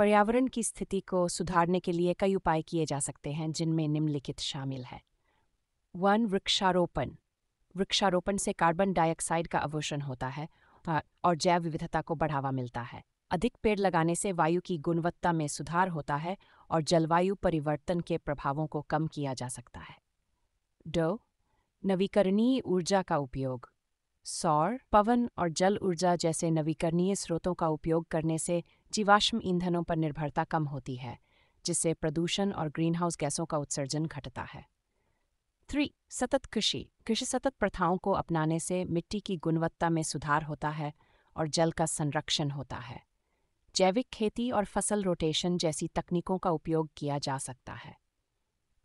पर्यावरण की स्थिति को सुधारने के लिए कई उपाय किए जा सकते हैं जिनमें निम्नलिखित शामिल है वन वृक्षारोपण वृक्षारोपण से कार्बन डाइऑक्साइड का अवशोषण होता है और जैव विविधता को बढ़ावा मिलता है अधिक पेड़ लगाने से वायु की गुणवत्ता में सुधार होता है और जलवायु परिवर्तन के प्रभावों को कम किया जा सकता है डो नवीकरणीय ऊर्जा का उपयोग सौर पवन और जल ऊर्जा जैसे नवीकरणीय स्रोतों का उपयोग करने से जीवाश्म ईंधनों पर निर्भरता कम होती है जिससे प्रदूषण और ग्रीनहाउस गैसों का उत्सर्जन घटता है थ्री सतत कृषि कृषि सतत प्रथाओं को अपनाने से मिट्टी की गुणवत्ता में सुधार होता है और जल का संरक्षण होता है जैविक खेती और फसल रोटेशन जैसी तकनीकों का उपयोग किया जा सकता है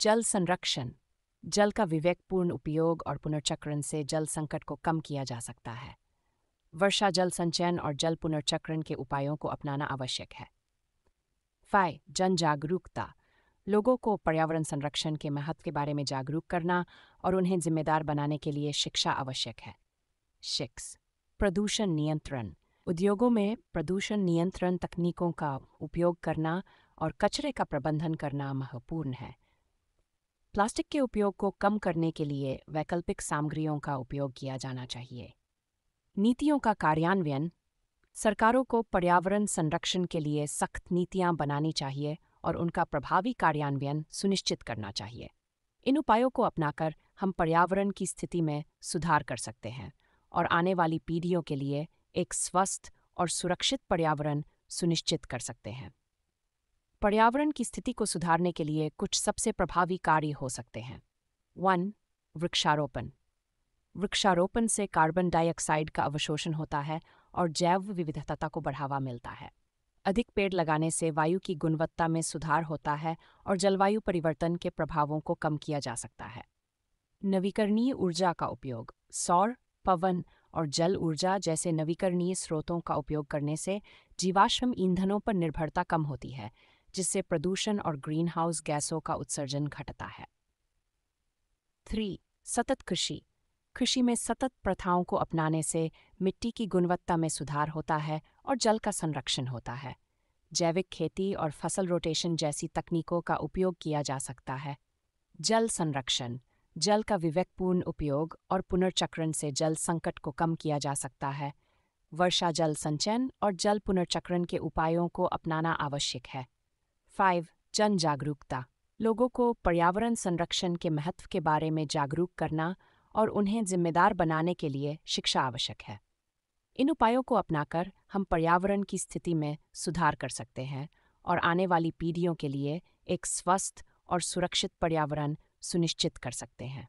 जल संरक्षण जल का विवेकपूर्ण उपयोग और पुनर्चक्रण से जल संकट को कम किया जा सकता है वर्षा जल संचयन और जल पुनर्चक्रण के उपायों को अपनाना आवश्यक है फाइव जन जागरूकता लोगों को पर्यावरण संरक्षण के महत्व के बारे में जागरूक करना और उन्हें जिम्मेदार बनाने के लिए शिक्षा आवश्यक है सिक्स प्रदूषण नियंत्रण उद्योगों में प्रदूषण नियंत्रण तकनीकों का उपयोग करना और कचरे का प्रबंधन करना महत्वपूर्ण है प्लास्टिक के उपयोग को कम करने के लिए वैकल्पिक सामग्रियों का उपयोग किया जाना चाहिए नीतियों का कार्यान्वयन सरकारों को पर्यावरण संरक्षण के लिए सख्त नीतियां बनानी चाहिए और उनका प्रभावी कार्यान्वयन सुनिश्चित करना चाहिए इन उपायों को अपनाकर हम पर्यावरण की स्थिति में सुधार कर सकते हैं और आने वाली पीढ़ियों के लिए एक स्वस्थ और सुरक्षित पर्यावरण सुनिश्चित कर सकते हैं पर्यावरण की स्थिति को सुधारने के लिए कुछ सबसे प्रभावी कार्य हो सकते हैं वन वृक्षारोपण वृक्षारोपण से कार्बन डाइऑक्साइड का अवशोषण होता है और जैव विविधता को बढ़ावा मिलता है अधिक पेड़ लगाने से वायु की गुणवत्ता में सुधार होता है और जलवायु परिवर्तन के प्रभावों को कम किया जा सकता है नवीकरणीय ऊर्जा का उपयोग सौर पवन और जल ऊर्जा जैसे नवीकरणीय स्रोतों का उपयोग करने से जीवाश्म ईंधनों पर निर्भरता कम होती है जिससे प्रदूषण और ग्रीन हाउस गैसों का उत्सर्जन घटता है थ्री सतत कृषि कृषि में सतत प्रथाओं को अपनाने से मिट्टी की गुणवत्ता में सुधार होता है और जल का संरक्षण होता है जैविक खेती और फसल रोटेशन जैसी तकनीकों का उपयोग किया जा सकता है जल संरक्षण जल का विवेकपूर्ण उपयोग और पुनर्चक्रण से जल संकट को कम किया जा सकता है वर्षा जल संचयन और जल पुनर्चक्रण के उपायों को अपनाना आवश्यक है फाइव जन जागरूकता लोगों को पर्यावरण संरक्षण के महत्व के बारे में जागरूक करना और उन्हें जिम्मेदार बनाने के लिए शिक्षा आवश्यक है इन उपायों को अपनाकर हम पर्यावरण की स्थिति में सुधार कर सकते हैं और आने वाली पीढ़ियों के लिए एक स्वस्थ और सुरक्षित पर्यावरण सुनिश्चित कर सकते हैं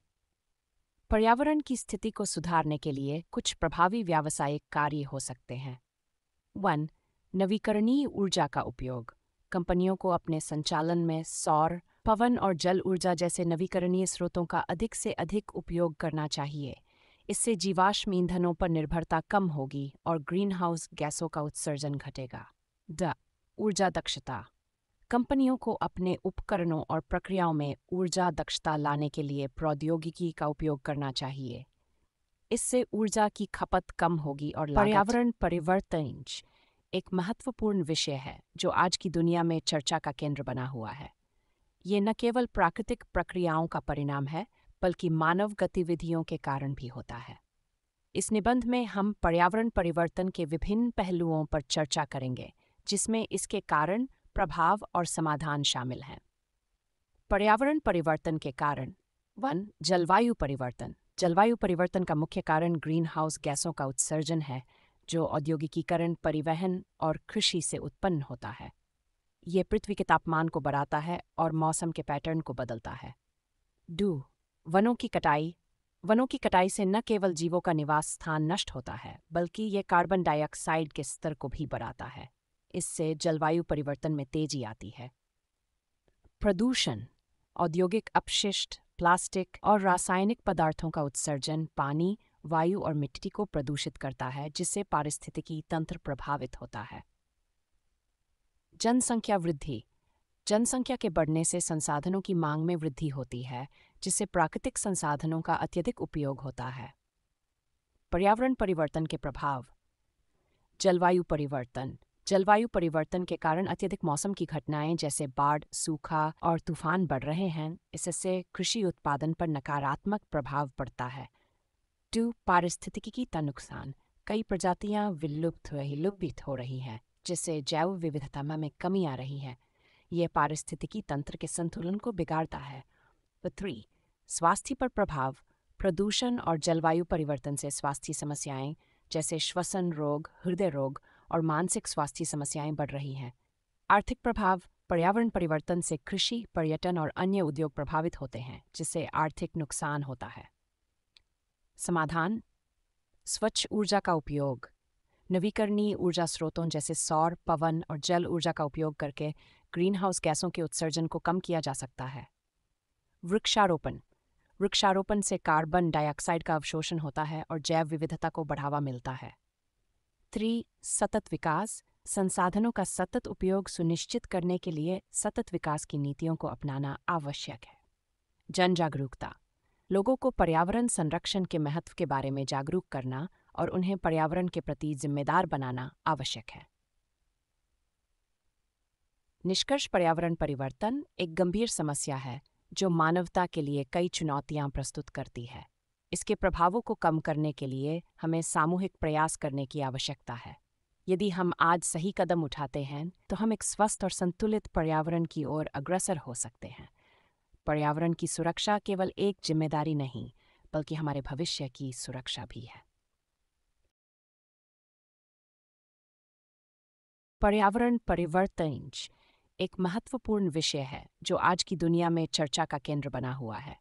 पर्यावरण की स्थिति को सुधारने के लिए कुछ प्रभावी व्यावसायिक कार्य हो सकते हैं वन नवीकरणीय ऊर्जा का उपयोग कंपनियों को अपने संचालन में सौर पवन और जल ऊर्जा जैसे नवीकरणीय स्रोतों का अधिक से अधिक उपयोग करना चाहिए इससे जीवाश्म ईंधनों पर निर्भरता कम होगी और ग्रीन हाउस गैसों का उत्सर्जन घटेगा द ऊर्जा दक्षता कंपनियों को अपने उपकरणों और प्रक्रियाओं में ऊर्जा दक्षता लाने के लिए प्रौद्योगिकी का उपयोग करना चाहिए इससे ऊर्जा की खपत कम होगी और पर्यावरण परिवर्तन एक महत्वपूर्ण विषय है जो आज की दुनिया में चर्चा का केंद्र बना हुआ है ये न केवल प्राकृतिक प्रक्रियाओं का परिणाम है बल्कि मानव गतिविधियों के कारण भी होता है इस निबंध में हम पर्यावरण परिवर्तन के विभिन्न पहलुओं पर चर्चा करेंगे जिसमें इसके कारण प्रभाव और समाधान शामिल हैं पर्यावरण परिवर्तन के कारण वन जलवायु परिवर्तन जलवायु परिवर्तन का मुख्य कारण ग्रीन हाउस गैसों का उत्सर्जन है जो औद्योगिकीकरण परिवहन और कृषि से उत्पन्न होता है ये पृथ्वी के तापमान को बढ़ाता है और मौसम के पैटर्न को बदलता है डू वनों की कटाई वनों की कटाई से न केवल जीवों का निवास स्थान नष्ट होता है बल्कि यह कार्बन डाइऑक्साइड के स्तर को भी बढ़ाता है इससे जलवायु परिवर्तन में तेजी आती है प्रदूषण औद्योगिक अपशिष्ट प्लास्टिक और रासायनिक पदार्थों का उत्सर्जन पानी वायु और मिट्टी को प्रदूषित करता है जिससे पारिस्थितिकी तंत्र प्रभावित होता है जनसंख्या वृद्धि जनसंख्या के बढ़ने से संसाधनों की मांग में वृद्धि होती है जिससे प्राकृतिक संसाधनों का अत्यधिक उपयोग होता है पर्यावरण परिवर्तन के प्रभाव जलवायु परिवर्तन जलवायु परिवर्तन के कारण अत्यधिक मौसम की घटनाएं जैसे बाढ़ सूखा और तूफान बढ़ रहे हैं इससे कृषि उत्पादन पर नकारात्मक प्रभाव पड़ता है टू पारिस्थितिकी की नुकसान कई प्रजातियां विलुप्त लुप्त हो रही हैं जिससे जैव विविधता में कमी आ रही है यह पारिस्थितिकी तंत्र के संतुलन को बिगाड़ता है थ्री स्वास्थ्य पर प्रभाव प्रदूषण और जलवायु परिवर्तन से स्वास्थ्य समस्याएं जैसे श्वसन रोग हृदय रोग और मानसिक स्वास्थ्य समस्याएं बढ़ रही हैं आर्थिक प्रभाव पर्यावरण परिवर्तन से कृषि पर्यटन और अन्य उद्योग प्रभावित होते हैं जिससे आर्थिक नुकसान होता है समाधान स्वच्छ ऊर्जा का उपयोग नवीकरणीय ऊर्जा स्रोतों जैसे सौर पवन और जल ऊर्जा का उपयोग करके ग्रीनहाउस गैसों के उत्सर्जन को कम किया जा सकता है वृक्षारोपण वृक्षारोपण से कार्बन डाइऑक्साइड का अवशोषण होता है और जैव विविधता को बढ़ावा मिलता है थ्री सतत विकास संसाधनों का सतत उपयोग सुनिश्चित करने के लिए सतत विकास की नीतियों को अपनाना आवश्यक है जन जागरूकता लोगों को पर्यावरण संरक्षण के महत्व के बारे में जागरूक करना और उन्हें पर्यावरण के प्रति जिम्मेदार बनाना आवश्यक है निष्कर्ष पर्यावरण परिवर्तन एक गंभीर समस्या है जो मानवता के लिए कई चुनौतियां प्रस्तुत करती है इसके प्रभावों को कम करने के लिए हमें सामूहिक प्रयास करने की आवश्यकता है यदि हम आज सही कदम उठाते हैं तो हम एक स्वस्थ और संतुलित पर्यावरण की ओर अग्रसर हो सकते हैं पर्यावरण की सुरक्षा केवल एक जिम्मेदारी नहीं बल्कि हमारे भविष्य की सुरक्षा भी है पर्यावरण परिवर्तन एक महत्वपूर्ण विषय है जो आज की दुनिया में चर्चा का केंद्र बना हुआ है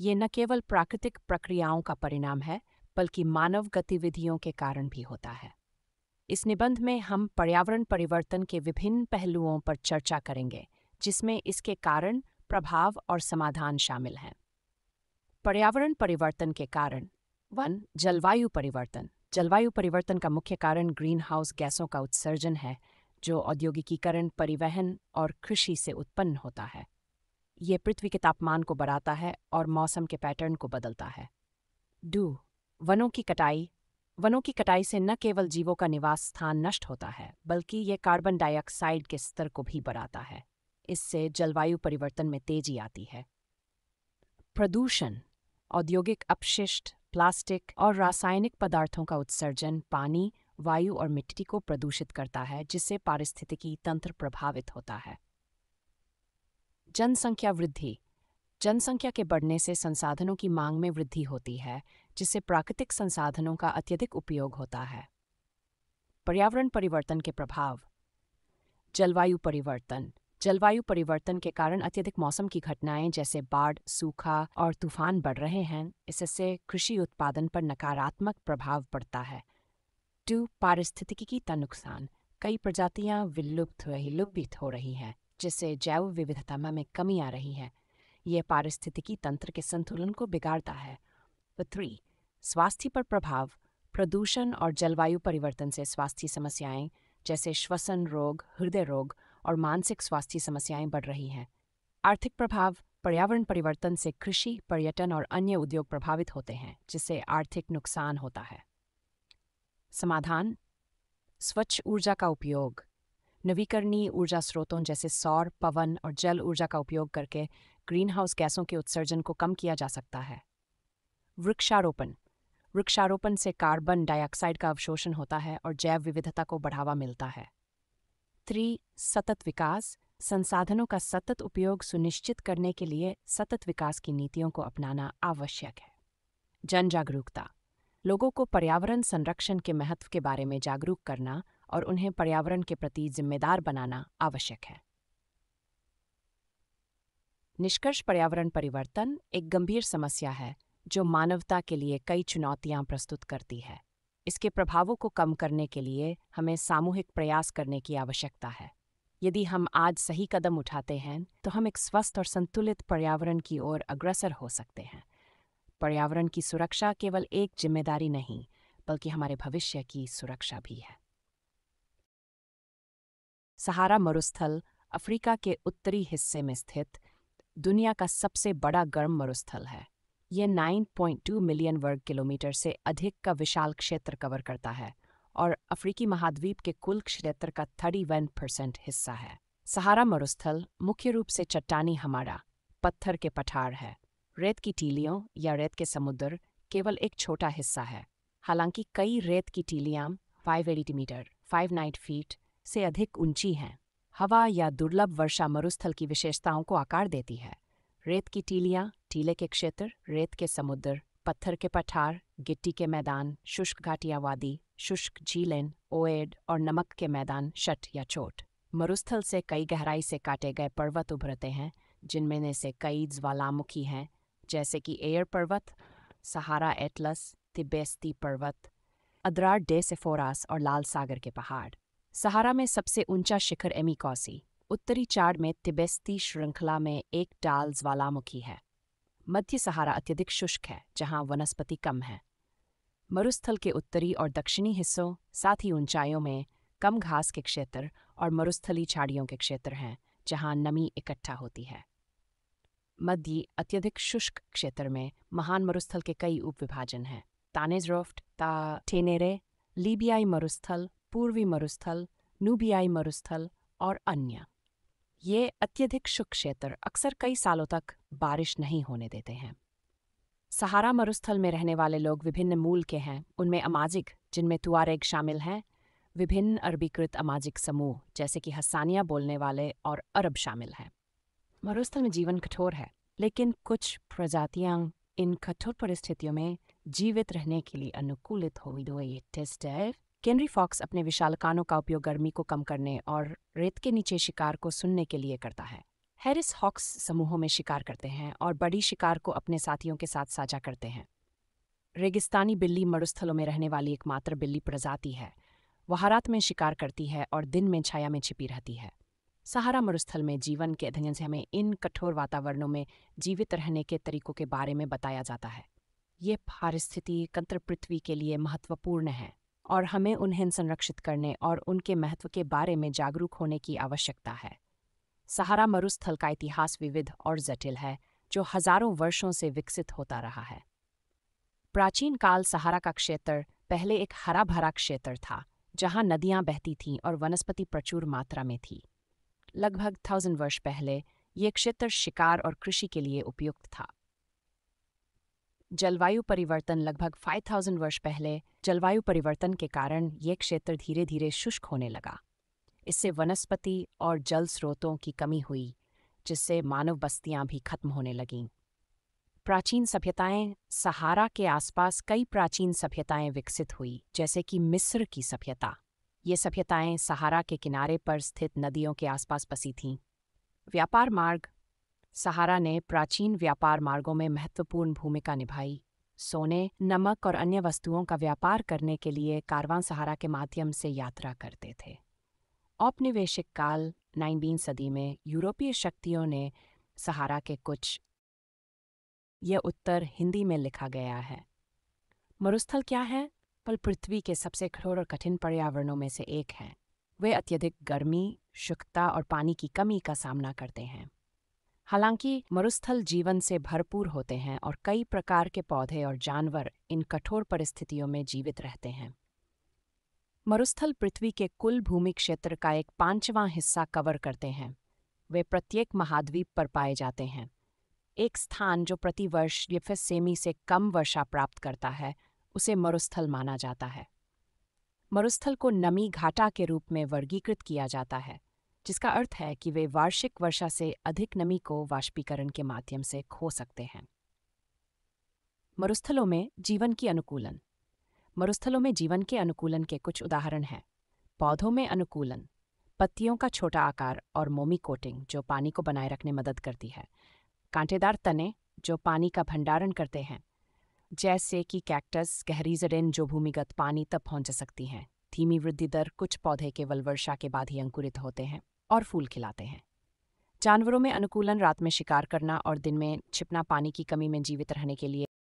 ये न केवल प्राकृतिक प्रक्रियाओं का परिणाम है बल्कि मानव गतिविधियों के कारण भी होता है इस निबंध में हम पर्यावरण परिवर्तन के विभिन्न पहलुओं पर चर्चा करेंगे जिसमें इसके कारण प्रभाव और समाधान शामिल हैं पर्यावरण परिवर्तन के कारण वन जलवायु परिवर्तन जलवायु परिवर्तन का मुख्य कारण ग्रीन हाउस गैसों का उत्सर्जन है जो औद्योगिकीकरण परिवहन और कृषि से उत्पन्न होता है ये पृथ्वी के तापमान को बढ़ाता है और मौसम के पैटर्न को बदलता है डू वनों की कटाई वनों की कटाई से न केवल जीवों का निवास स्थान नष्ट होता है बल्कि ये कार्बन डाइऑक्साइड के स्तर को भी बढ़ाता है इससे जलवायु परिवर्तन में तेजी आती है प्रदूषण औद्योगिक अपशिष्ट प्लास्टिक और रासायनिक पदार्थों का उत्सर्जन पानी वायु और मिट्टी को प्रदूषित करता है जिससे पारिस्थितिकी तंत्र प्रभावित होता है जनसंख्या वृद्धि जनसंख्या के बढ़ने से संसाधनों की मांग में वृद्धि होती है जिससे प्राकृतिक संसाधनों का अत्यधिक उपयोग होता है पर्यावरण परिवर्तन के प्रभाव जलवायु परिवर्तन जलवायु परिवर्तन के कारण अत्यधिक मौसम की घटनाएं जैसे बाढ़ सूखा और तूफान बढ़ रहे हैं इससे कृषि उत्पादन पर नकारात्मक प्रभाव पड़ता है टू पारिस्थितिकी का नुकसान कई प्रजातियां विलुप्त लुप्त हो रही हैं जिससे जैव विविधता में कमी आ रही है यह पारिस्थितिकी तंत्र के संतुलन को बिगाड़ता है थ्री स्वास्थ्य पर प्रभाव प्रदूषण और जलवायु परिवर्तन से स्वास्थ्य समस्याएं जैसे श्वसन रोग हृदय रोग और मानसिक स्वास्थ्य समस्याएं बढ़ रही हैं आर्थिक प्रभाव पर्यावरण परिवर्तन से कृषि पर्यटन और अन्य उद्योग प्रभावित होते हैं जिससे आर्थिक नुकसान होता है समाधान स्वच्छ ऊर्जा का उपयोग नवीकरणीय ऊर्जा स्रोतों जैसे सौर पवन और जल ऊर्जा का उपयोग करके ग्रीन हाउस गैसों के उत्सर्जन को कम किया जा सकता है वृक्षारोपण वृक्षारोपण से कार्बन डाइऑक्साइड का अवशोषण होता है और जैव विविधता को बढ़ावा मिलता है थ्री सतत विकास संसाधनों का सतत उपयोग सुनिश्चित करने के लिए सतत विकास की नीतियों को अपनाना आवश्यक है जन जागरूकता लोगों को पर्यावरण संरक्षण के महत्व के बारे में जागरूक करना और उन्हें पर्यावरण के प्रति जिम्मेदार बनाना आवश्यक है निष्कर्ष पर्यावरण परिवर्तन एक गंभीर समस्या है जो मानवता के लिए कई चुनौतियां प्रस्तुत करती है इसके प्रभावों को कम करने के लिए हमें सामूहिक प्रयास करने की आवश्यकता है यदि हम आज सही कदम उठाते हैं तो हम एक स्वस्थ और संतुलित पर्यावरण की ओर अग्रसर हो सकते हैं पर्यावरण की सुरक्षा केवल एक जिम्मेदारी नहीं बल्कि हमारे भविष्य की सुरक्षा भी है सहारा मरुस्थल अफ्रीका के उत्तरी हिस्से में स्थित दुनिया का सबसे बड़ा गर्म मरुस्थल है ये 9.2 मिलियन वर्ग किलोमीटर से अधिक का विशाल क्षेत्र कवर करता है और अफ्रीकी महाद्वीप के कुल क्षेत्र का 31 परसेंट हिस्सा है सहारा मरुस्थल मुख्य रूप से चट्टानी हमारा पत्थर के पठार है रेत की टीलियों या रेत के समुद्र केवल एक छोटा हिस्सा है हालांकि कई रेत की टीलियाम फाइव एटी मीटर फाइव नाइट फीट से अधिक ऊंची हैं हवा या दुर्लभ वर्षा मरुस्थल की विशेषताओं को आकार देती है रेत की टीलियाँ टीले के क्षेत्र रेत के समुद्र पत्थर के पठार गिट्टी के मैदान शुष्क घाटिया वादी शुष्क झीलें ओएड और नमक के मैदान शट या चोट मरुस्थल से कई गहराई से काटे गए पर्वत उभरते हैं जिनमें से कई ज्वालामुखी हैं जैसे कि एयर पर्वत सहारा एटलस तिब्बेस्ती पर्वत अदरार डे सेफोरास और लाल सागर के पहाड़ सहारा में सबसे ऊंचा शिखर एमिकॉसी उत्तरी चाड में तिबेस्ती श्रृंखला में एक टाल ज्वालामुखी है मध्य सहारा अत्यधिक शुष्क है जहां वनस्पति कम है मरुस्थल के उत्तरी और दक्षिणी हिस्सों साथ ही ऊंचाइयों में कम घास के क्षेत्र और मरुस्थली झाड़ियों के क्षेत्र हैं जहां नमी इकट्ठा होती है मध्य अत्यधिक शुष्क क्षेत्र में महान मरुस्थल के कई उपविभाजन हैं तानेजरोफ्ट ता टेनेरे लीबियाई मरुस्थल पूर्वी मरुस्थल नूबियाई मरुस्थल और अन्य ये अत्यधिक शुक क्षेत्र अक्सर कई सालों तक बारिश नहीं होने देते हैं सहारा मरुस्थल में रहने वाले लोग विभिन्न मूल के हैं उनमें अमाजिक जिनमें तुआरेग शामिल हैं विभिन्न अरबीकृत अमाजिक समूह जैसे कि हसानिया बोलने वाले और अरब शामिल हैं मरुस्थल में जीवन कठोर है लेकिन कुछ प्रजातियां इन कठोर परिस्थितियों में जीवित रहने के लिए अनुकूलित हुई टेस्ट है केनरी फॉक्स अपने विशाल कानों का उपयोग गर्मी को कम करने और रेत के नीचे शिकार को सुनने के लिए करता है हैरिस हॉक्स समूहों में शिकार करते हैं और बड़ी शिकार को अपने साथियों के साथ साझा करते हैं रेगिस्तानी बिल्ली मरुस्थलों में रहने वाली एकमात्र बिल्ली प्रजाति है वह रात में शिकार करती है और दिन में छाया में छिपी रहती है सहारा मरुस्थल में जीवन के अध्ययन से हमें इन कठोर वातावरणों में जीवित रहने के तरीकों के बारे में बताया जाता है ये पारिस्थिति तंत्र पृथ्वी के लिए महत्वपूर्ण है और हमें उन्हें संरक्षित करने और उनके महत्व के बारे में जागरूक होने की आवश्यकता है सहारा मरुस्थल का इतिहास विविध और जटिल है जो हजारों वर्षों से विकसित होता रहा है प्राचीन काल सहारा का क्षेत्र पहले एक हरा भरा क्षेत्र था जहां नदियां बहती थीं और वनस्पति प्रचुर मात्रा में थी लगभग थाउजेंड वर्ष पहले ये क्षेत्र शिकार और कृषि के लिए उपयुक्त था जलवायु परिवर्तन लगभग 5000 वर्ष पहले जलवायु परिवर्तन के कारण ये क्षेत्र धीरे धीरे शुष्क होने लगा इससे वनस्पति और जल स्रोतों की कमी हुई जिससे मानव बस्तियां भी खत्म होने लगीं प्राचीन सभ्यताएं सहारा के आसपास कई प्राचीन सभ्यताएं विकसित हुई जैसे कि मिस्र की सभ्यता ये सभ्यताएं सहारा के किनारे पर स्थित नदियों के आसपास बसी थीं व्यापार मार्ग सहारा ने प्राचीन व्यापार मार्गों में महत्वपूर्ण भूमिका निभाई सोने नमक और अन्य वस्तुओं का व्यापार करने के लिए कारवां सहारा के माध्यम से यात्रा करते थे औपनिवेशिक काल नाइनबीन सदी में यूरोपीय शक्तियों ने सहारा के कुछ यह उत्तर हिंदी में लिखा गया है मरुस्थल क्या है पल पृथ्वी के सबसे कठोर और कठिन पर्यावरणों में से एक है वे अत्यधिक गर्मी शुक्ता और पानी की कमी का सामना करते हैं हालांकि मरुस्थल जीवन से भरपूर होते हैं और कई प्रकार के पौधे और जानवर इन कठोर परिस्थितियों में जीवित रहते हैं मरुस्थल पृथ्वी के कुल भूमि क्षेत्र का एक पांचवां हिस्सा कवर करते हैं वे प्रत्येक महाद्वीप पर पाए जाते हैं एक स्थान जो प्रतिवर्ष यफे सेमी से कम वर्षा प्राप्त करता है उसे मरुस्थल माना जाता है मरुस्थल को नमी घाटा के रूप में वर्गीकृत किया जाता है जिसका अर्थ है कि वे वार्षिक वर्षा से अधिक नमी को वाष्पीकरण के माध्यम से खो सकते हैं मरुस्थलों में जीवन की अनुकूलन मरुस्थलों में जीवन के अनुकूलन के कुछ उदाहरण हैं पौधों में अनुकूलन पत्तियों का छोटा आकार और मोमी कोटिंग जो पानी को बनाए रखने मदद करती है कांटेदार तने जो पानी का भंडारण करते हैं जैसे कि कैक्टस गहरी जड़ेन जो भूमिगत पानी तक पहुंच सकती हैं धीमी वृद्धि दर कुछ पौधे केवल वर्षा के बाद ही अंकुरित होते हैं और फूल खिलाते हैं जानवरों में अनुकूलन रात में शिकार करना और दिन में छिपना पानी की कमी में जीवित रहने के लिए